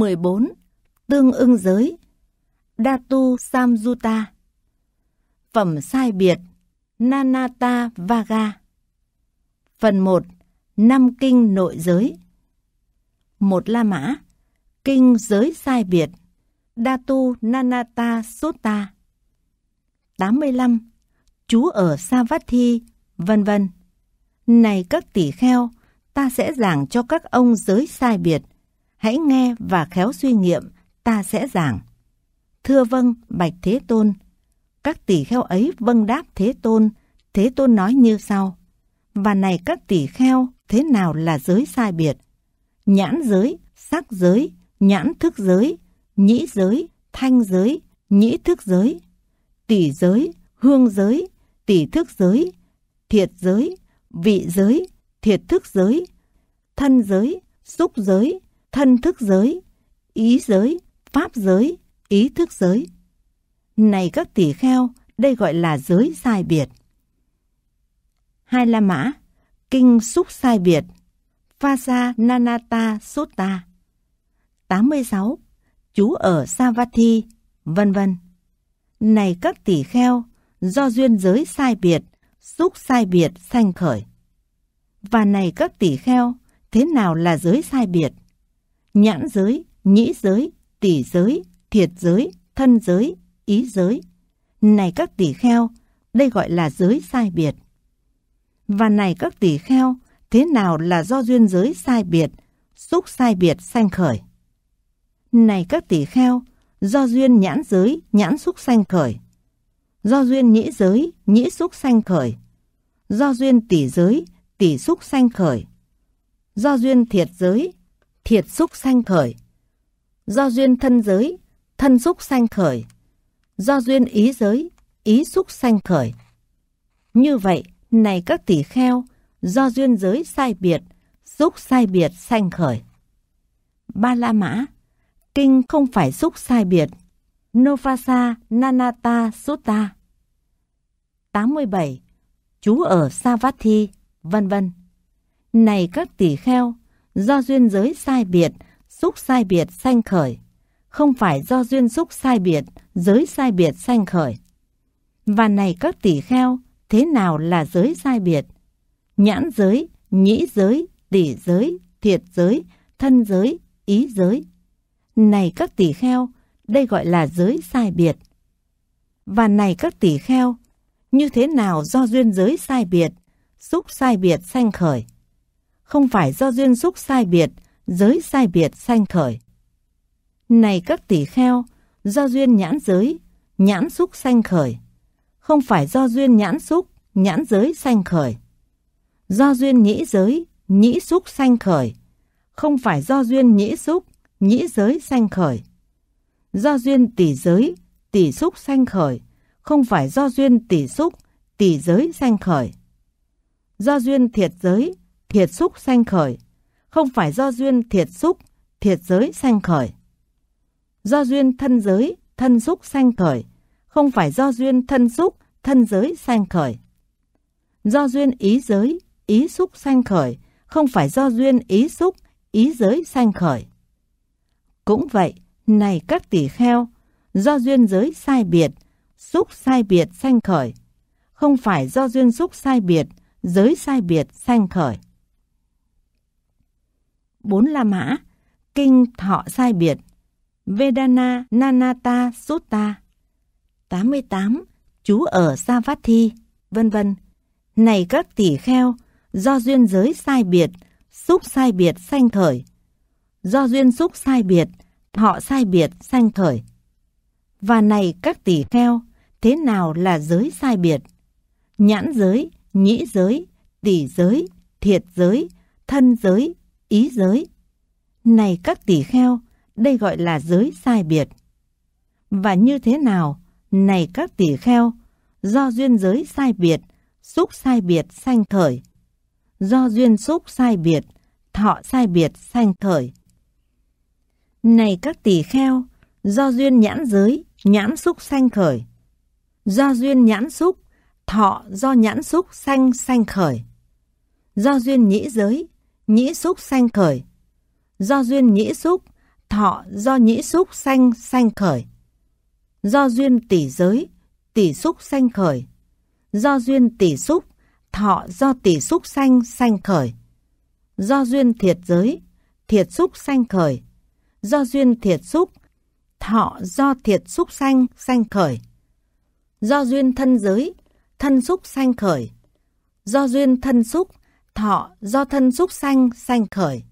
14 Tương ưng giới Datu Samjuta Phẩm sai biệt Nanata Vaga Phần 1 Năm kinh nội giới Một La Mã Kinh giới sai biệt Datu Nanata Sutta 85 Chú ở Savatthi vân vân Này các tỷ kheo ta sẽ giảng cho các ông giới sai biệt hãy nghe và khéo suy nghiệm, ta sẽ giảng. Thưa vâng, bạch Thế Tôn. Các tỷ kheo ấy vâng đáp Thế Tôn, Thế Tôn nói như sau. Và này các tỷ kheo, thế nào là giới sai biệt? Nhãn giới, sắc giới, nhãn thức giới, nhĩ giới, thanh giới, nhĩ thức giới, tỷ giới, hương giới, tỷ thức giới, thiệt giới, vị giới, thiệt thức giới, thân giới, xúc giới, thân thức giới, ý giới, pháp giới, ý thức giới. Này các tỷ kheo, đây gọi là giới sai biệt. Hai La Mã, Kinh Xúc Sai Biệt, Phasa Nanata Sutta, 86, Chú ở Savatthi, vân vân. Này các tỷ kheo, do duyên giới sai biệt, xúc sai biệt sanh khởi. Và này các tỷ kheo, thế nào là giới sai biệt? nhãn giới, nhĩ giới, tỷ giới, thiệt giới, thân giới, ý giới. Này các tỷ kheo, đây gọi là giới sai biệt. Và này các tỷ kheo, thế nào là do duyên giới sai biệt, xúc sai biệt sanh khởi? Này các tỷ kheo, do duyên nhãn giới, nhãn xúc sanh khởi. Do duyên nhĩ giới, nhĩ xúc sanh khởi. Do duyên tỷ giới, tỷ xúc sanh khởi. Do duyên thiệt giới, thiệt xúc sanh khởi. Do duyên thân giới, thân xúc sanh khởi. Do duyên ý giới, ý xúc sanh khởi. Như vậy, này các tỷ kheo, do duyên giới sai biệt, xúc sai biệt sanh khởi. Ba La Mã Kinh không phải xúc sai biệt. Novasa Nanata Sutta 87. Chú ở Savatthi, vân vân. Này các tỷ kheo, do duyên giới sai biệt, xúc sai biệt sanh khởi, không phải do duyên xúc sai biệt, giới sai biệt sanh khởi. Và này các tỷ kheo, thế nào là giới sai biệt? Nhãn giới, nhĩ giới, tỷ giới, thiệt giới, thân giới, ý giới. Này các tỷ kheo, đây gọi là giới sai biệt. Và này các tỷ kheo, như thế nào do duyên giới sai biệt, xúc sai biệt sanh khởi? không phải do duyên xúc sai biệt, giới sai biệt sanh khởi. Này các tỷ kheo, do duyên nhãn giới, nhãn xúc sanh khởi, không phải do duyên nhãn xúc, nhãn giới sanh khởi. Do duyên nhĩ giới, nhĩ xúc sanh khởi, không phải do duyên nhĩ xúc, nhĩ giới sanh khởi. Do duyên tỷ giới, tỷ xúc sanh khởi, không phải do duyên tỷ xúc, tỷ giới sanh khởi. Do duyên thiệt giới, thiệt xúc sanh khởi, không phải do duyên thiệt xúc, thiệt giới sanh khởi. Do duyên thân giới, thân xúc sanh khởi, không phải do duyên thân xúc, thân giới sanh khởi. Do duyên ý giới, ý xúc sanh khởi, không phải do duyên ý xúc, ý giới sanh khởi. Cũng vậy, này các tỷ kheo, do duyên giới sai biệt, xúc sai biệt sanh khởi, không phải do duyên xúc sai biệt, giới sai biệt sanh khởi bốn La Mã, Kinh Thọ Sai Biệt, Vedana Nanata Sutta, 88, Chú ở Savatthi, vân vân. Này các tỷ kheo, do duyên giới sai biệt, xúc sai biệt sanh khởi. Do duyên xúc sai biệt, thọ sai biệt sanh khởi. Và này các tỷ kheo, thế nào là giới sai biệt? Nhãn giới, nhĩ giới, tỷ giới, thiệt giới, thân giới, ý giới. Này các tỷ kheo, đây gọi là giới sai biệt. Và như thế nào, này các tỷ kheo, do duyên giới sai biệt, xúc sai biệt sanh khởi. Do duyên xúc sai biệt, thọ sai biệt sanh khởi. Này các tỷ kheo, do duyên nhãn giới, nhãn xúc sanh khởi. Do duyên nhãn xúc, thọ do nhãn xúc sanh sanh khởi. Do duyên nhĩ giới, nhĩ xúc sanh khởi. Do duyên nhĩ xúc, thọ do nhĩ xúc sanh sanh khởi. Do duyên tỷ giới, tỷ xúc sanh khởi. Do duyên tỷ xúc, thọ do tỷ xúc sanh sanh khởi. Do duyên thiệt giới, thiệt xúc sanh khởi. Do duyên thiệt xúc, thọ do thiệt xúc sanh sanh khởi. Do duyên thân giới, thân xúc sanh khởi. Do duyên thân xúc, thọ do thân xúc sanh sanh khởi.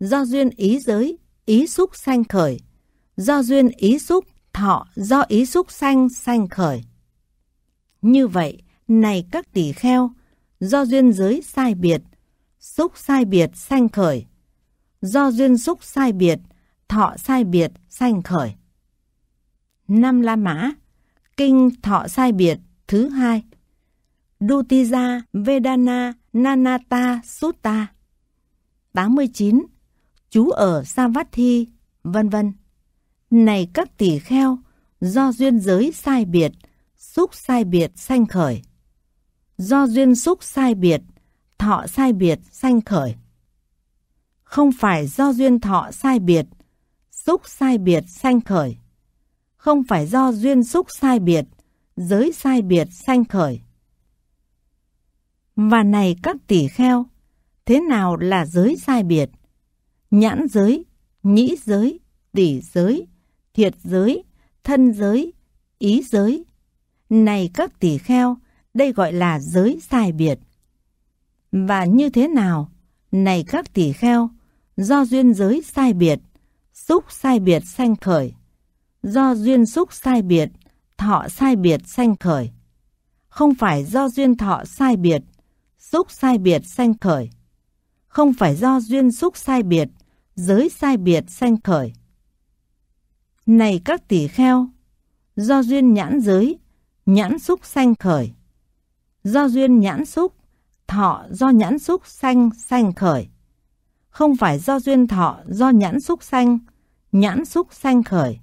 Do duyên ý giới, ý xúc sanh khởi. Do duyên ý xúc, thọ do ý xúc sanh sanh khởi. Như vậy, này các tỷ kheo, do duyên giới sai biệt, xúc sai biệt sanh khởi. Do duyên xúc sai biệt, thọ sai biệt sanh khởi. Năm La Mã, Kinh Thọ Sai Biệt thứ hai Dutija Vedana Nanata Sutta 89. Chú ở Savatthi, vân vân. Này các tỷ kheo, do duyên giới sai biệt, xúc sai biệt sanh khởi. Do duyên xúc sai biệt, thọ sai biệt sanh khởi. Không phải do duyên thọ sai biệt, xúc sai biệt sanh khởi. Không phải do duyên xúc sai biệt, giới sai biệt sanh khởi và này các tỷ kheo, thế nào là giới sai biệt? Nhãn giới, nhĩ giới, tỷ giới, thiệt giới, thân giới, ý giới. Này các tỷ kheo, đây gọi là giới sai biệt. Và như thế nào? Này các tỷ kheo, do duyên giới sai biệt, xúc sai biệt sanh khởi. Do duyên xúc sai biệt, thọ sai biệt sanh khởi. Không phải do duyên thọ sai biệt, xúc sai biệt sanh khởi. Không phải do duyên xúc sai biệt, giới sai biệt sanh khởi. Này các tỷ kheo, do duyên nhãn giới, nhãn xúc sanh khởi. Do duyên nhãn xúc, thọ do nhãn xúc sanh sanh khởi. Không phải do duyên thọ do nhãn xúc sanh, nhãn xúc sanh khởi.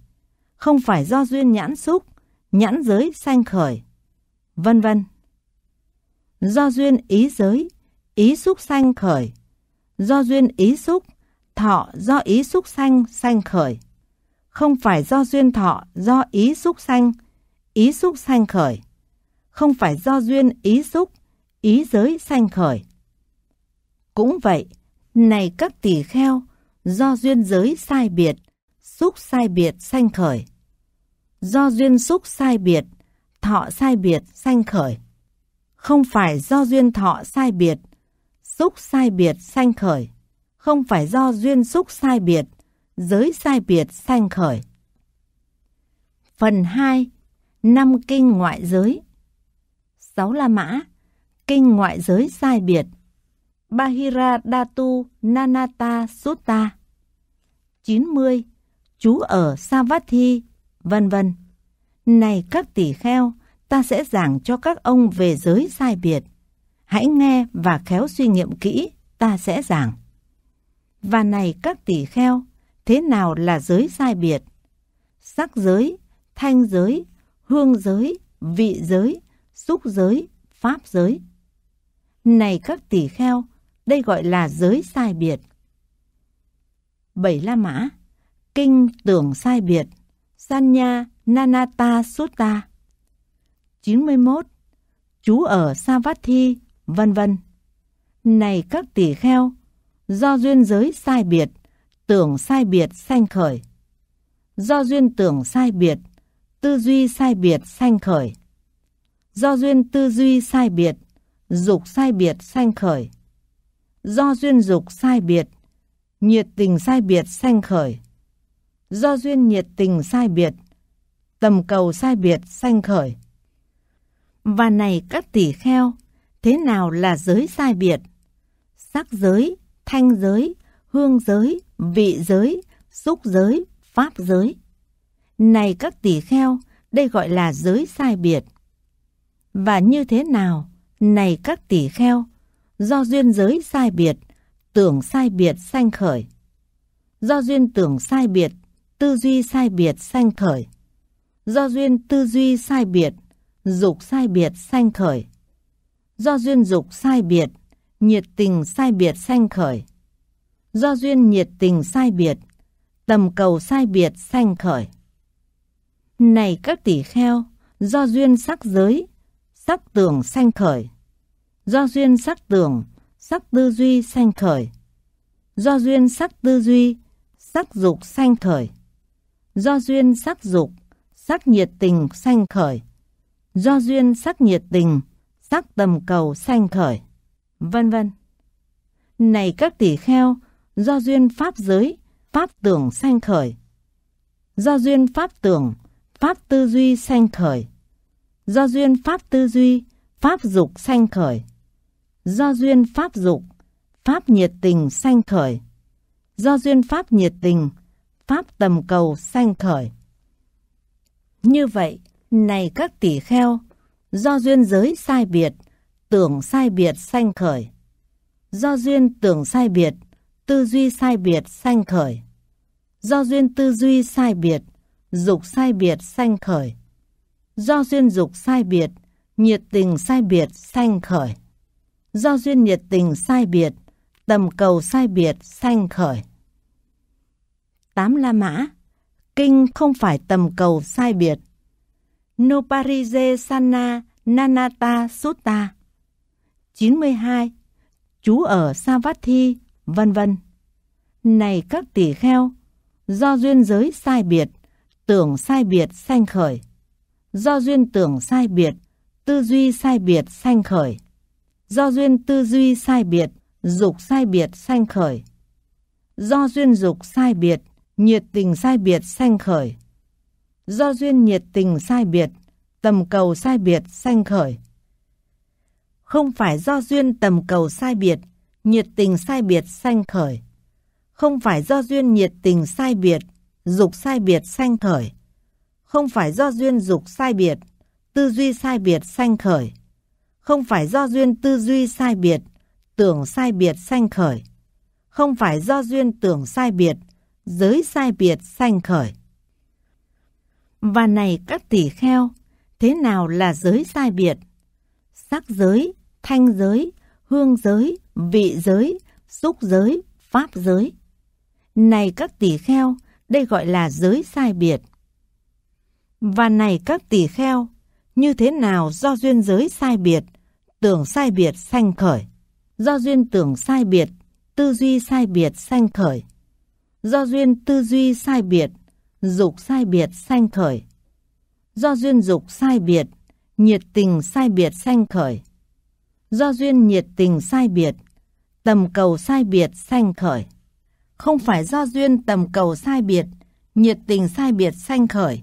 Không phải do duyên nhãn xúc, nhãn giới sanh khởi. Vân vân do duyên ý giới, ý xúc sanh khởi. Do duyên ý xúc, thọ do ý xúc sanh sanh khởi. Không phải do duyên thọ do ý xúc sanh, ý xúc sanh khởi. Không phải do duyên ý xúc, ý giới sanh khởi. Cũng vậy, này các tỷ kheo, do duyên giới sai biệt, xúc sai biệt sanh khởi. Do duyên xúc sai biệt, thọ sai biệt sanh khởi không phải do duyên thọ sai biệt, xúc sai biệt sanh khởi, không phải do duyên xúc sai biệt, giới sai biệt sanh khởi. Phần 2. Năm kinh ngoại giới. 6 La Mã, kinh ngoại giới sai biệt. Bahira Datu Nanata Sutta. 90. Chú ở Savatthi, vân vân. Này các tỷ kheo, ta sẽ giảng cho các ông về giới sai biệt. Hãy nghe và khéo suy nghiệm kỹ, ta sẽ giảng. Và này các tỷ kheo, thế nào là giới sai biệt? Sắc giới, thanh giới, hương giới, vị giới, xúc giới, pháp giới. Này các tỷ kheo, đây gọi là giới sai biệt. Bảy La Mã Kinh Tưởng Sai Biệt Sanya Nanata Sutta 91, chú ở Savatthi, vân vân. Này các tỷ kheo, do duyên giới sai biệt, tưởng sai biệt sanh khởi. Do duyên tưởng sai biệt, tư duy sai biệt sanh khởi. Do duyên tư duy sai biệt, dục sai biệt sanh khởi. Do duyên dục sai biệt, nhiệt tình sai biệt sanh khởi. Do duyên nhiệt tình sai biệt, tầm cầu sai biệt sanh khởi. Và này các tỷ kheo, thế nào là giới sai biệt? Sắc giới, thanh giới, hương giới, vị giới, xúc giới, pháp giới. Này các tỷ kheo, đây gọi là giới sai biệt. Và như thế nào? Này các tỷ kheo, do duyên giới sai biệt, tưởng sai biệt sanh khởi. Do duyên tưởng sai biệt, tư duy sai biệt sanh khởi. Do duyên tư duy sai biệt, dục sai biệt sanh khởi. Do duyên dục sai biệt, nhiệt tình sai biệt sanh khởi. Do duyên nhiệt tình sai biệt, tầm cầu sai biệt sanh khởi. Này các tỷ kheo, do duyên sắc giới, sắc tưởng sanh khởi. Do duyên sắc tưởng, sắc tư duy sanh khởi. Do duyên sắc tư duy, sắc dục sanh khởi. Do duyên sắc dục, sắc nhiệt tình sanh khởi do duyên sắc nhiệt tình, sắc tầm cầu sanh khởi, vân vân. Này các tỷ kheo, do duyên pháp giới, pháp tưởng sanh khởi. Do duyên pháp tưởng, pháp tư duy sanh khởi. Do duyên pháp tư duy, pháp dục sanh khởi. Do duyên pháp dục, pháp nhiệt tình sanh khởi. Do duyên pháp nhiệt tình, pháp tầm cầu sanh khởi. Như vậy, này các tỷ kheo, do duyên giới sai biệt, tưởng sai biệt sanh khởi. Do duyên tưởng sai biệt, tư duy sai biệt sanh khởi. Do duyên tư duy sai biệt, dục sai biệt sanh khởi. Do duyên dục sai biệt, nhiệt tình sai biệt sanh khởi. Do duyên nhiệt tình sai biệt, tầm cầu sai biệt sanh khởi. Tám La Mã Kinh không phải tầm cầu sai biệt, Noparije Sana Nanata Sutta 92. Chú ở Savatthi, vân vân. Này các tỷ kheo, do duyên giới sai biệt, tưởng sai biệt sanh khởi. Do duyên tưởng sai biệt, tư duy sai biệt sanh khởi. Do duyên tư duy sai biệt, dục sai biệt sanh khởi. Do duyên dục sai biệt, nhiệt tình sai biệt sanh khởi do duyên nhiệt tình sai biệt, tầm cầu sai biệt sanh khởi. Không phải do duyên tầm cầu sai biệt, nhiệt tình sai biệt sanh khởi. Không phải do duyên nhiệt tình sai biệt, dục sai biệt sanh khởi. Không phải do duyên dục sai biệt, tư duy sai biệt sanh khởi. Không phải do duyên tư duy sai biệt, tưởng sai biệt sanh khởi. Không phải do duyên tưởng sai biệt, giới sai biệt sanh khởi. Và này các tỷ kheo, thế nào là giới sai biệt? Sắc giới, thanh giới, hương giới, vị giới, xúc giới, pháp giới. Này các tỷ kheo, đây gọi là giới sai biệt. Và này các tỷ kheo, như thế nào do duyên giới sai biệt, tưởng sai biệt sanh khởi? Do duyên tưởng sai biệt, tư duy sai biệt sanh khởi. Do duyên tư duy sai biệt, dục sai biệt sanh khởi. Do duyên dục sai biệt, nhiệt tình sai biệt sanh khởi. Do duyên nhiệt tình sai biệt, tầm cầu sai biệt sanh khởi. Không phải do duyên tầm cầu sai biệt, nhiệt tình sai biệt sanh khởi.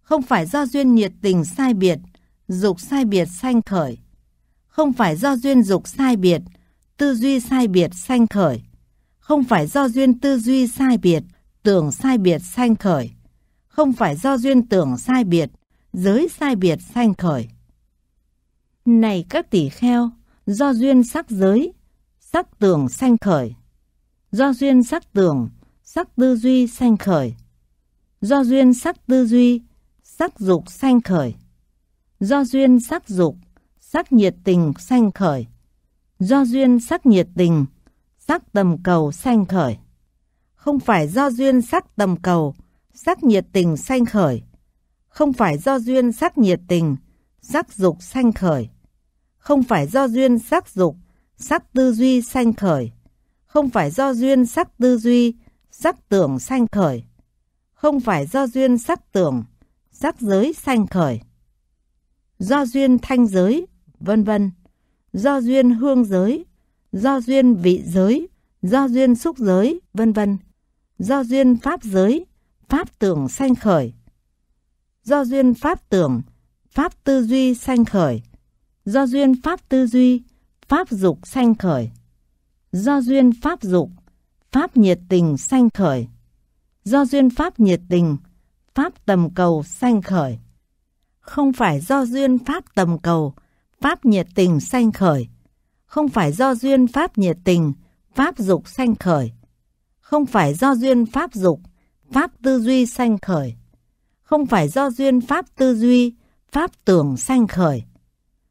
Không phải do duyên nhiệt tình sai biệt, dục sai biệt sanh khởi. Không phải do duyên dục sai biệt, tư duy sai biệt sanh khởi. Không phải do duyên tư duy sai biệt, tưởng sai biệt sanh khởi. Không phải do duyên tưởng sai biệt, giới sai biệt sanh khởi. Này các tỷ kheo, do duyên sắc giới, sắc tưởng sanh khởi. Do duyên sắc tưởng, sắc tư duy sanh khởi. Do duyên sắc tư duy, sắc dục sanh khởi. Do duyên sắc dục, sắc nhiệt tình sanh khởi. Do duyên sắc nhiệt tình, sắc tầm cầu sanh khởi không phải do duyên sắc tầm cầu, sắc nhiệt tình sanh khởi, không phải do duyên sắc nhiệt tình, sắc dục sanh khởi, không phải do duyên sắc dục, sắc tư duy sanh khởi, không phải do duyên sắc tư duy, sắc tưởng sanh khởi, không phải do duyên sắc tưởng, sắc giới sanh khởi, do duyên thanh giới, vân vân, do duyên hương giới, do duyên vị giới, do duyên xúc giới, vân vân do duyên pháp giới, pháp tưởng sanh khởi. Do duyên pháp tưởng, pháp tư duy sanh khởi. Do duyên pháp tư duy, pháp dục sanh khởi. Do duyên pháp dục, pháp nhiệt tình sanh khởi. Do duyên pháp nhiệt tình, pháp tầm cầu sanh khởi. Không phải do duyên pháp tầm cầu, pháp nhiệt tình sanh khởi. Không phải do duyên pháp nhiệt tình, pháp dục sanh khởi không phải do duyên pháp dục, pháp tư duy sanh khởi, không phải do duyên pháp tư duy, pháp tưởng sanh khởi,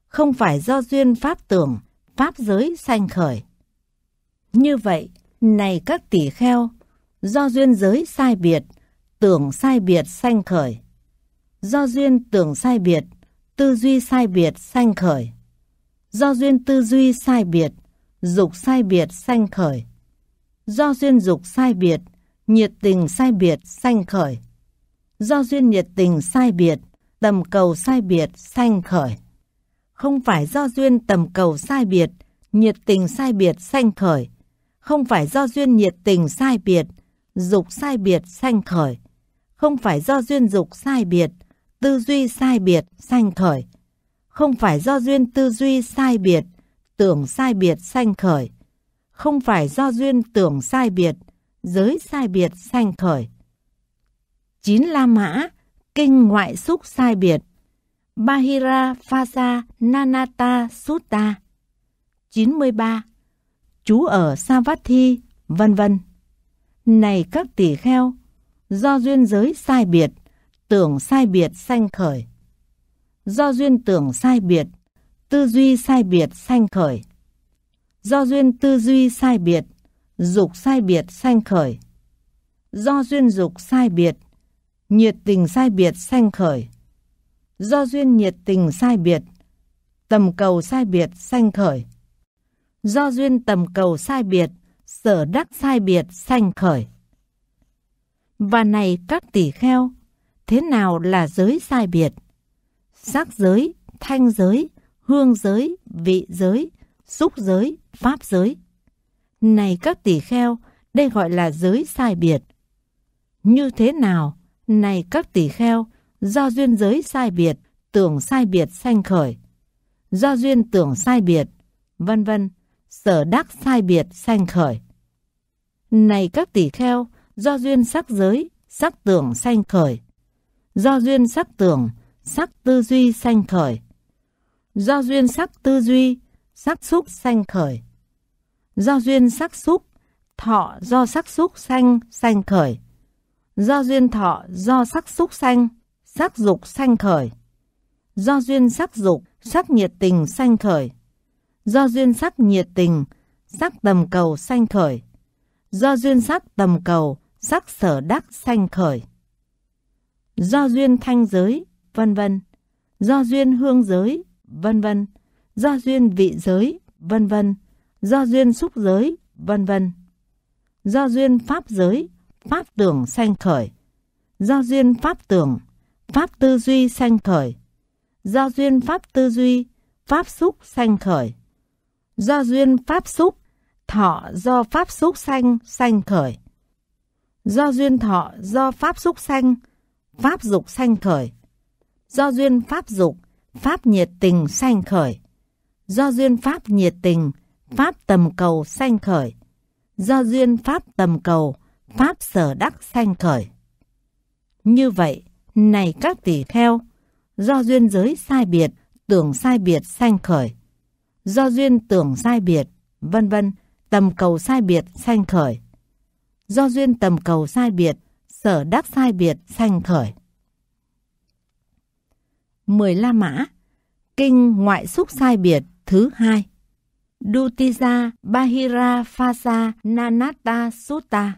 không phải do duyên pháp tưởng, pháp giới sanh khởi. Như vậy, này các tỷ kheo, do duyên giới sai biệt, tưởng sai biệt sanh khởi. Do duyên tưởng sai biệt, tư duy sai biệt sanh khởi. Do duyên tư duy sai biệt, dục sai biệt sanh khởi. Do duyên dục sai biệt, nhiệt tình sai biệt, sanh khởi. Do duyên nhiệt tình sai biệt, tầm cầu sai biệt, sanh khởi. Không phải do duyên tầm cầu sai biệt, nhiệt tình sai biệt, sanh khởi. Không phải do duyên nhiệt tình sai biệt, dục sai biệt, sanh khởi. Không phải do duyên dục sai biệt, tư duy sai biệt, sanh khởi. Không phải do duyên tư duy sai biệt, tưởng sai biệt, sanh khởi không phải do duyên tưởng sai biệt, giới sai biệt sanh khởi. Chín La Mã, kinh ngoại xúc sai biệt, Bahira Phasa Nanata Sutta 93 Chú ở Savatthi, vân vân. Này các tỷ kheo, do duyên giới sai biệt, tưởng sai biệt sanh khởi. Do duyên tưởng sai biệt, tư duy sai biệt sanh khởi. Do duyên tư duy sai biệt, dục sai biệt sanh khởi. Do duyên dục sai biệt, nhiệt tình sai biệt sanh khởi. Do duyên nhiệt tình sai biệt, tầm cầu sai biệt sanh khởi. Do duyên tầm cầu sai biệt, sở đắc sai biệt sanh khởi. Và này các tỷ kheo, thế nào là giới sai biệt? Sắc giới, thanh giới, hương giới, vị giới, xúc giới, pháp giới. Này các tỷ kheo, đây gọi là giới sai biệt. Như thế nào? Này các tỷ kheo, do duyên giới sai biệt, tưởng sai biệt sanh khởi. Do duyên tưởng sai biệt, vân vân, sở đắc sai biệt sanh khởi. Này các tỷ kheo, do duyên sắc giới, sắc tưởng sanh khởi. Do duyên sắc tưởng, sắc tư duy sanh khởi. Do duyên sắc tư duy, sắc xúc sanh khởi do duyên sắc súc, thọ do sắc súc sanh, sanh khởi. Do duyên thọ do sắc súc sanh, sắc dục sanh khởi. Do duyên sắc dục, sắc nhiệt tình sanh khởi. Do duyên sắc nhiệt tình, sắc tầm cầu sanh khởi. Do duyên sắc tầm cầu, sắc sở đắc sanh khởi. Do duyên thanh giới, vân vân. Do duyên hương giới, vân vân. Do duyên vị giới, vân vân do duyên xúc giới, vân vân. Do duyên pháp giới, pháp tưởng sanh khởi. Do duyên pháp tưởng, pháp tư duy sanh khởi. Do duyên pháp tư duy, pháp xúc sanh khởi. Do duyên pháp xúc, thọ do pháp xúc sanh sanh khởi. Do duyên thọ do pháp xúc sanh, pháp dục sanh khởi. Do duyên pháp dục, pháp nhiệt tình sanh khởi. Do duyên pháp nhiệt tình, pháp tầm cầu sanh khởi. Do duyên pháp tầm cầu, pháp sở đắc sanh khởi. Như vậy, này các tỷ kheo, do duyên giới sai biệt, tưởng sai biệt sanh khởi. Do duyên tưởng sai biệt, vân vân, tầm cầu sai biệt sanh khởi. Do duyên tầm cầu sai biệt, sở đắc sai biệt sanh khởi. mười La Mã Kinh Ngoại Xúc Sai Biệt thứ hai Dutija Bahira Phasa Nanata Sutta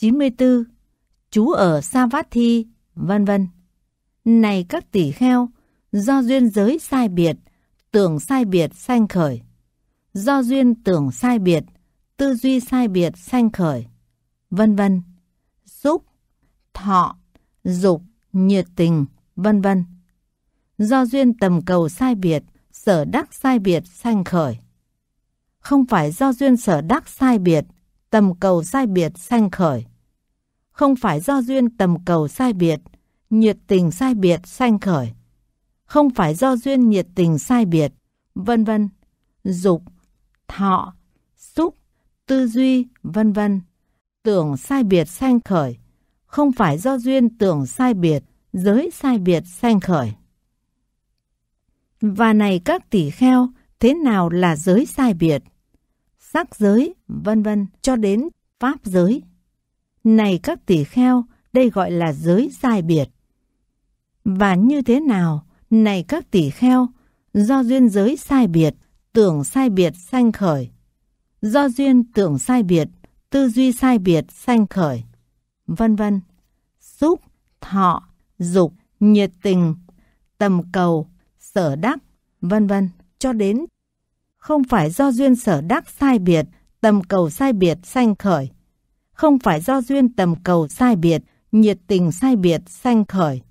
94. Chú ở Savatthi, vân vân. Này các tỷ kheo, do duyên giới sai biệt, tưởng sai biệt sanh khởi. Do duyên tưởng sai biệt, tư duy sai biệt sanh khởi. Vân vân. Xúc, thọ, dục, nhiệt tình, vân vân. Do duyên tầm cầu sai biệt, sở đắc sai biệt sanh khởi. Không phải do duyên sở đắc sai biệt, tầm cầu sai biệt sanh khởi. Không phải do duyên tầm cầu sai biệt, nhiệt tình sai biệt sanh khởi. Không phải do duyên nhiệt tình sai biệt, vân vân, dục, thọ, xúc, tư duy, vân vân. Tưởng sai biệt sanh khởi, không phải do duyên tưởng sai biệt, giới sai biệt sanh khởi. Và này các tỷ kheo, thế nào là giới sai biệt? Sắc giới, vân vân cho đến pháp giới. Này các tỷ kheo, đây gọi là giới sai biệt. Và như thế nào, này các tỷ kheo, do duyên giới sai biệt, tưởng sai biệt sanh khởi. Do duyên tưởng sai biệt, tư duy sai biệt sanh khởi. Vân vân. Xúc, thọ, dục, nhiệt tình, tầm cầu, sở đắc, vân vân, cho đến không phải do duyên sở đắc sai biệt, tầm cầu sai biệt sanh khởi, không phải do duyên tầm cầu sai biệt, nhiệt tình sai biệt sanh khởi,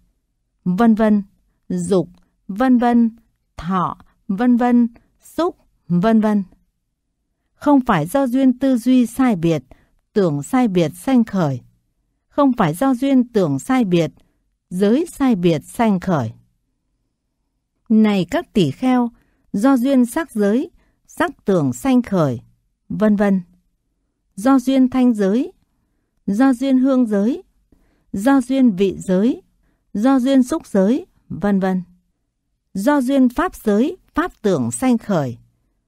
vân vân, dục, vân vân, thọ, vân vân, xúc, vân vân. Không phải do duyên tư duy sai biệt, tưởng sai biệt sanh khởi, không phải do duyên tưởng sai biệt, giới sai biệt sanh khởi. Này các tỷ kheo, do duyên sắc giới, sắc tưởng sanh khởi, vân vân. Do duyên thanh giới, do duyên hương giới, do duyên vị giới, do duyên xúc giới, vân vân. Do duyên pháp giới, pháp tưởng sanh khởi,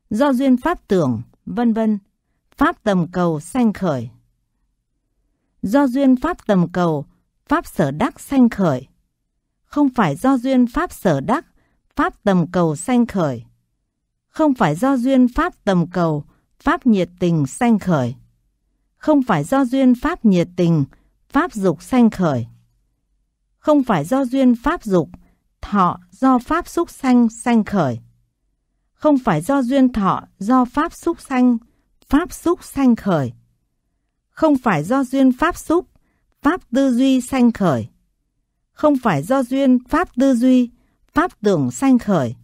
do duyên pháp tưởng, vân vân, pháp tầm cầu sanh khởi. Do duyên pháp tầm cầu, pháp sở đắc sanh khởi. Không phải do duyên pháp sở đắc, Pháp tầm cầu sanh khởi. Không phải do duyên Pháp tầm cầu, Pháp nhiệt tình sanh khởi. Không phải do duyên Pháp nhiệt tình, Pháp dục sanh khởi. Không phải do duyên Pháp dục, thọ do Pháp xúc sanh sanh khởi. Không phải do duyên thọ do Pháp xúc sanh, Pháp xúc sanh khởi. Không phải do duyên Pháp xúc, Pháp tư duy sanh khởi. Không phải do duyên Pháp tư duy, pháp tưởng sanh khởi.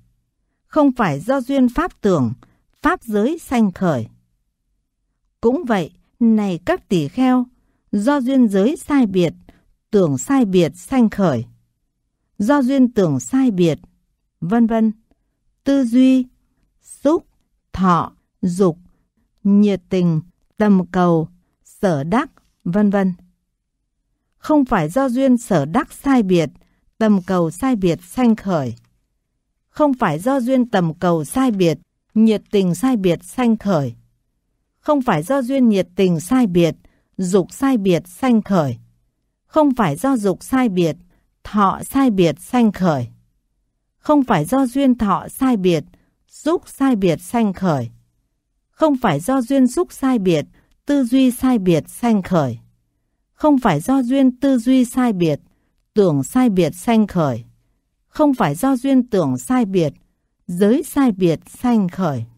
Không phải do duyên pháp tưởng, pháp giới sanh khởi. Cũng vậy, này các tỷ kheo, do duyên giới sai biệt, tưởng sai biệt sanh khởi. Do duyên tưởng sai biệt, vân vân, tư duy, xúc, thọ, dục, nhiệt tình, tầm cầu, sở đắc, vân vân. Không phải do duyên sở đắc sai biệt, tầm cầu sai biệt sanh khởi. Không phải do duyên tầm cầu sai biệt, nhiệt tình sai biệt sanh khởi. Không phải do duyên nhiệt tình sai biệt, dục sai biệt sanh khởi. Không phải do dục sai biệt, thọ sai biệt sanh khởi. Không phải do duyên thọ sai biệt, xúc sai biệt sanh khởi. Không phải do duyên xúc sai biệt, tư duy sai biệt sanh khởi. Không phải do duyên tư duy sai biệt, tưởng sai biệt sanh khởi. Không phải do duyên tưởng sai biệt, giới sai biệt sanh khởi.